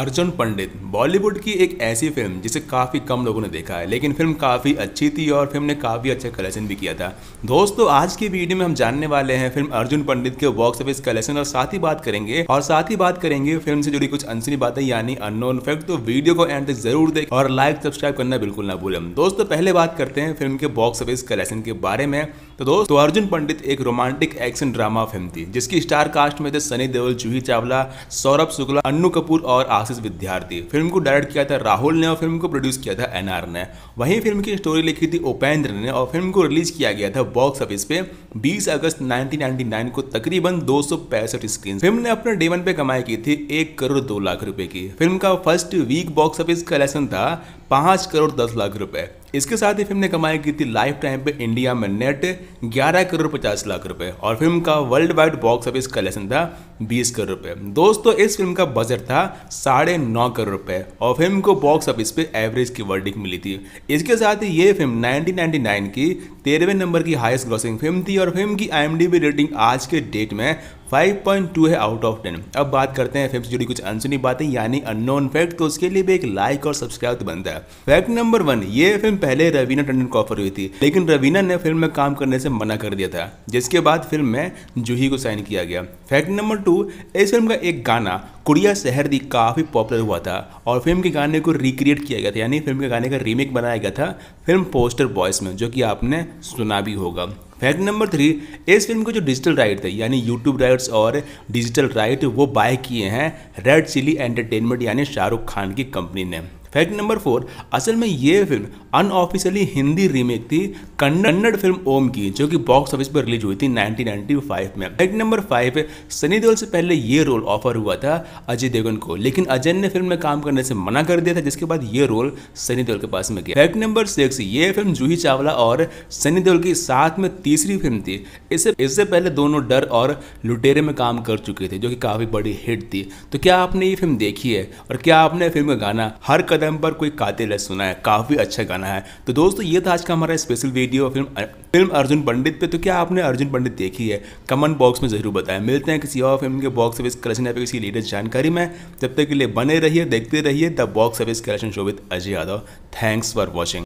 अर्जुन पंडित बॉलीवुड की एक ऐसी फिल्म जिसे काफ़ी कम लोगों ने देखा है लेकिन फिल्म काफ़ी अच्छी थी और फिल्म ने काफ़ी अच्छा कलेक्शन भी किया था दोस्तों आज की वीडियो में हम जानने वाले हैं फिल्म अर्जुन पंडित के बॉक्स ऑफिस कलेक्शन और साथ ही बात करेंगे और साथ ही बात करेंगे फिल्म से जुड़ी कुछ अनसनी बातें यानी अननोन फैक्ट तो वीडियो को एंड तक जरूर देख और लाइक सब्सक्राइब करना बिल्कुल ना भूलें दोस्तों पहले बात करते हैं फिल्म के बॉक्स ऑफिस कलेक्शन के बारे में तो दोस्तों अर्जुन पंडित एक रोमांटिक एक्शन ड्रामा फिल्म थी जिसकी स्टार कास्ट में थे सनी देओल जूही चावला सौरभ शुक्ला अन्नू कपूर और क्लासेस विद्यार्थी फिल्म को डायरेक्ट किया था राहुल ने और फिल्म को प्रोड्यूस किया था एनआर ने वहीं फिल्म की स्टोरी लिखी थी उपेंद्र ने और फिल्म को रिलीज किया गया था बॉक्स ऑफिस पे 20 अगस्त 1999 को तकरीबन दो स्क्रीन फिल्म ने अपने डे वन पे कमाई की थी एक करोड़ दो लाख रुपए की फिल्म का first week box office collection था पांच करोड़ दस लाख रुपए इसके साथ ही फिल्म ने कमाई की थी लाइफ टाइम पे इंडिया में नेट 11 करोड़ पचास लाख रुपए और फिल्म का worldwide box office collection था 20 करोड़ रुपए दोस्तों इस फिल्म का बजट था साढ़े नौ करोड़ रुपए और फिल्म को बॉक्स ऑफिस पे एवरेज की वर्डिंग मिली थी इसके साथ ही ये फिल्म 1999 की तेरहवें नंबर की हाईएस्ट ग्रॉसिंग फिल्म थी और फिल्म की आई रेटिंग आज के डेट में 5.2 है आउट ऑफ 10 अब बात करते हैं फिफ्थ जुड़ी कुछ अनसुनी बातें यानी अननोन फैक्ट तो उसके लिए भी एक लाइक और सब्सक्राइब तो बनता है फैक्ट नंबर वन ये फिल्म पहले रवीना टंडन को ऑफर हुई थी लेकिन रवीना ने फिल्म में काम करने से मना कर दिया था जिसके बाद फिल्म में जूही को साइन किया गया फैक्ट नंबर टू इस फिल्म का एक गाना कुड़िया शहर दी काफ़ी पॉपुलर हुआ था और फिल्म के गाने को रिक्रिएट किया गया था यानी फिल्म के गाने का रीमेक बनाया गया था फिल्म पोस्टर बॉयस में जो कि आपने सुना भी होगा फैक्ट नंबर थ्री इस फिल्म को जो डिजिटल राइट थे यानी यूट्यूब राइट्स और डिजिटल राइट वो बाय किए हैं रेड चिली एंटरटेनमेंट यानी शाहरुख खान की कंपनी ने फैक्ट नंबर फोर असल में ये फिल्म अनऑफिशियली हिंदी रीमेक थी कन्नड़ फिल्म ओम की जो कि बॉक्स ऑफिस पर रिलीज हुई थी 1995 में fact number five Sunny Deol से पहले ये रोल ऑफर हुआ था अजय देवगन को लेकिन अजय ने फिल्म में काम करने से मना कर दिया था जिसके बाद ये रोल सनी देओल के पास में गया फैक्ट नंबर सिक्स ये फिल्म जूही चावला और सनी देओल की साथ में तीसरी फिल्म थी इससे इससे पहले दोनों डर और लुटेरे में काम कर चुके थे जो कि काफी बड़ी हिट थी तो क्या आपने ये फिल्म देखी है और क्या आपने फिल्म का गाना हर कदम पैगंबर कोई कातिल है सुना है काफ़ी अच्छा गाना है तो दोस्तों ये था आज का हमारा special video film film Arjun Pandit पे तो क्या आपने अर्जुन पंडित देखी है कमेंट बॉक्स में ज़रूर बताएं मिलते हैं किसी और फिल्म के बॉक्स ऑफिस कलेक्शन या किसी लेटेस्ट जानकारी में जब तक के लिए बने रहिए देखते रहिए the box office collection show with Ajay Yadav thanks for watching